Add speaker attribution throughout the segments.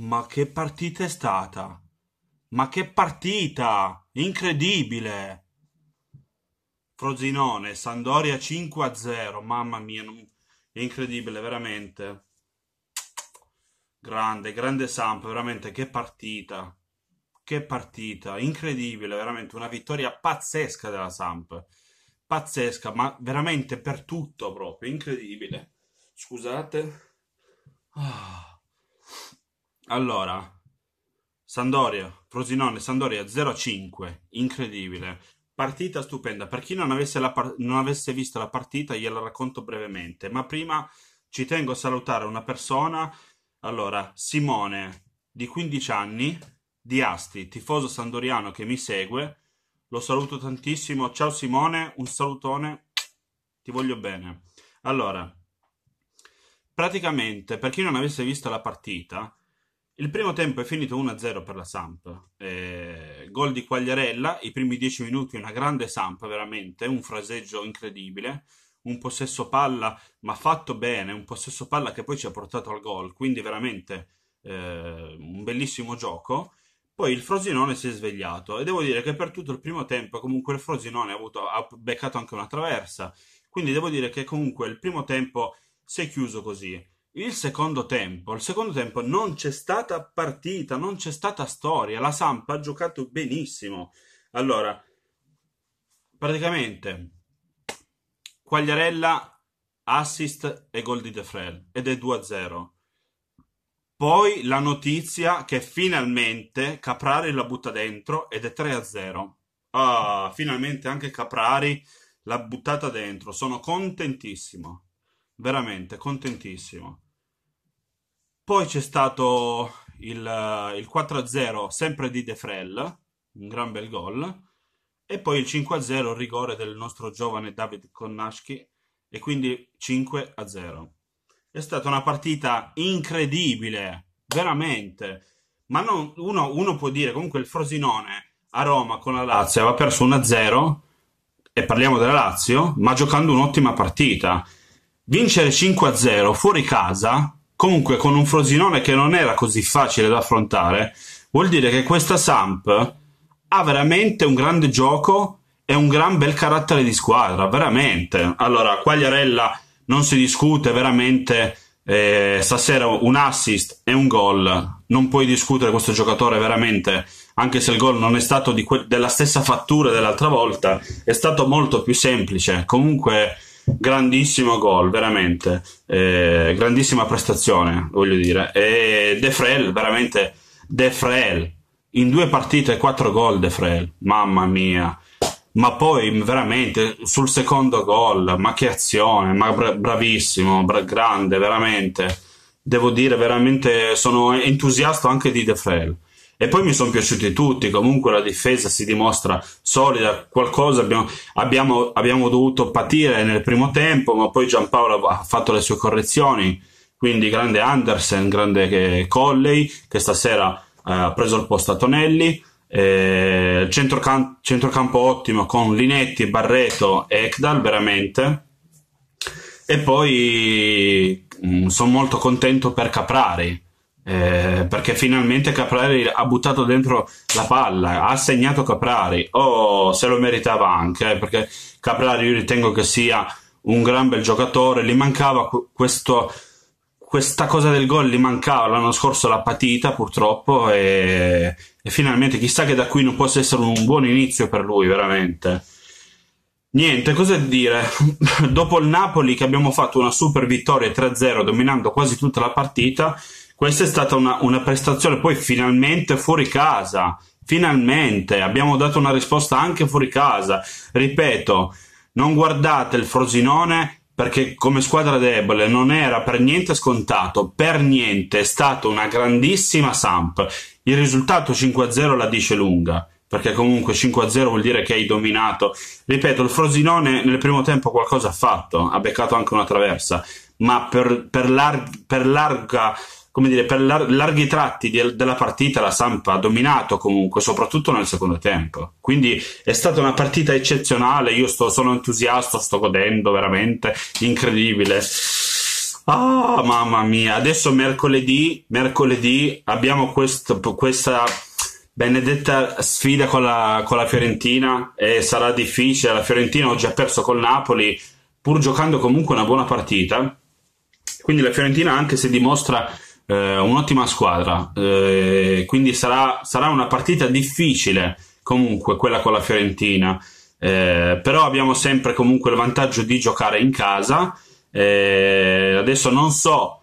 Speaker 1: Ma che partita è stata? Ma che partita! Incredibile! Frosinone, Sandoria 5-0, mamma mia, non... è incredibile, veramente. Grande, grande Samp, veramente, che partita. Che partita, incredibile, veramente, una vittoria pazzesca della Samp. Pazzesca, ma veramente per tutto proprio, incredibile. Scusate. Ah. Allora, Sandoria, Frosinone, Sandoria 0-5, incredibile. Partita stupenda. Per chi non avesse, par- non avesse visto la partita, gliela racconto brevemente. Ma prima ci tengo a salutare una persona. Allora, Simone, di 15 anni, di Asti, tifoso sandoriano che mi segue. Lo saluto tantissimo. Ciao Simone, un salutone. Ti voglio bene. Allora, praticamente, per chi non avesse visto la partita, il primo tempo è finito 1-0 per la Samp, eh, gol di Quagliarella, i primi 10 minuti una grande Samp veramente, un fraseggio incredibile, un possesso palla ma fatto bene, un possesso palla che poi ci ha portato al gol, quindi veramente eh, un bellissimo gioco. Poi il Frosinone si è svegliato e devo dire che per tutto il primo tempo comunque il Frosinone ha, avuto, ha beccato anche una traversa, quindi devo dire che comunque il primo tempo si è chiuso così il secondo tempo, il secondo tempo non c'è stata partita, non c'è stata storia, la Sampa ha giocato benissimo. Allora, praticamente Quagliarella assist e gol di De Frel ed è 2-0. Poi la notizia che finalmente Caprari la butta dentro ed è 3-0. Ah, finalmente anche Caprari l'ha buttata dentro, sono contentissimo veramente contentissimo. Poi c'è stato il, il 4-0 sempre di De Frel, un gran bel gol, e poi il 5-0 rigore del nostro giovane David Connaschi, e quindi 5-0. È stata una partita incredibile, veramente. Ma non, uno, uno può dire comunque il Frosinone a Roma con la Lazio aveva perso 1-0 e parliamo della Lazio, ma giocando un'ottima partita Vincere 5-0 fuori casa, comunque con un Frosinone che non era così facile da affrontare, vuol dire che questa Samp ha veramente un grande gioco e un gran bel carattere di squadra, veramente. Allora, Quagliarella non si discute, veramente eh, stasera un assist e un gol, non puoi discutere questo giocatore veramente, anche se il gol non è stato que- della stessa fattura dell'altra volta, è stato molto più semplice. Comunque grandissimo gol, veramente, eh, grandissima prestazione, voglio dire. E De Frel, veramente, De Frel, in due partite quattro gol De Frel, mamma mia. Ma poi veramente sul secondo gol, ma che azione, ma bra- bravissimo, bra- grande, veramente. Devo dire, veramente sono entusiasta anche di De Frel e poi mi sono piaciuti tutti, comunque la difesa si dimostra solida, qualcosa abbiamo, abbiamo, abbiamo dovuto patire nel primo tempo, ma poi Giampaolo ha fatto le sue correzioni, quindi grande Andersen, grande Colley, che stasera eh, ha preso il posto a Tonelli, eh, centrocamp- centrocampo ottimo con Linetti, Barreto e Ekdal, veramente. E poi mm, sono molto contento per Caprari eh, perché finalmente Caprari ha buttato dentro la palla, ha segnato Caprari, oh, se lo meritava anche, eh, perché Caprari io ritengo che sia un gran bel giocatore, gli mancava questo, questa cosa del gol, gli mancava l'anno scorso la patita purtroppo e, e finalmente chissà che da qui non possa essere un buon inizio per lui veramente. Niente, cosa dire? Dopo il Napoli che abbiamo fatto una super vittoria 3-0 dominando quasi tutta la partita, questa è stata una, una prestazione poi finalmente fuori casa. Finalmente abbiamo dato una risposta anche fuori casa. Ripeto, non guardate il Frosinone perché come squadra debole non era per niente scontato, per niente, è stata una grandissima Samp. Il risultato 5-0 la dice lunga, perché comunque 5-0 vuol dire che hai dominato. Ripeto, il Frosinone nel primo tempo qualcosa ha fatto, ha beccato anche una traversa, ma per, per, lar- per larga come dire, per lar- larghi tratti di- della partita la Sampa ha dominato comunque, soprattutto nel secondo tempo. Quindi è stata una partita eccezionale, io sto, sono entusiasta, sto godendo veramente, incredibile. Ah, mamma mia, adesso mercoledì, mercoledì abbiamo questo, questa benedetta sfida con la, con la Fiorentina e sarà difficile, la Fiorentina oggi ha perso col Napoli, pur giocando comunque una buona partita. Quindi la Fiorentina, anche se dimostra eh, un'ottima squadra, eh, quindi sarà, sarà, una partita difficile comunque quella con la Fiorentina, eh, però abbiamo sempre comunque il vantaggio di giocare in casa, eh, adesso non so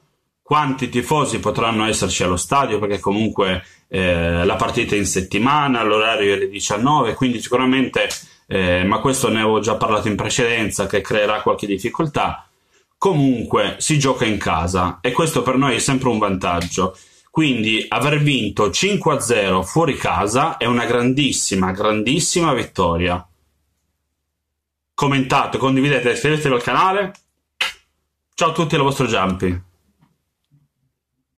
Speaker 1: quanti tifosi potranno esserci allo stadio perché comunque eh, la partita è in settimana, l'orario è alle 19, quindi sicuramente, eh, ma questo ne avevo già parlato in precedenza, che creerà qualche difficoltà Comunque si gioca in casa e questo per noi è sempre un vantaggio. Quindi aver vinto 5-0 fuori casa è una grandissima, grandissima vittoria. Commentate, condividete, iscrivetevi al canale. Ciao a tutti, al vostro Jumpy.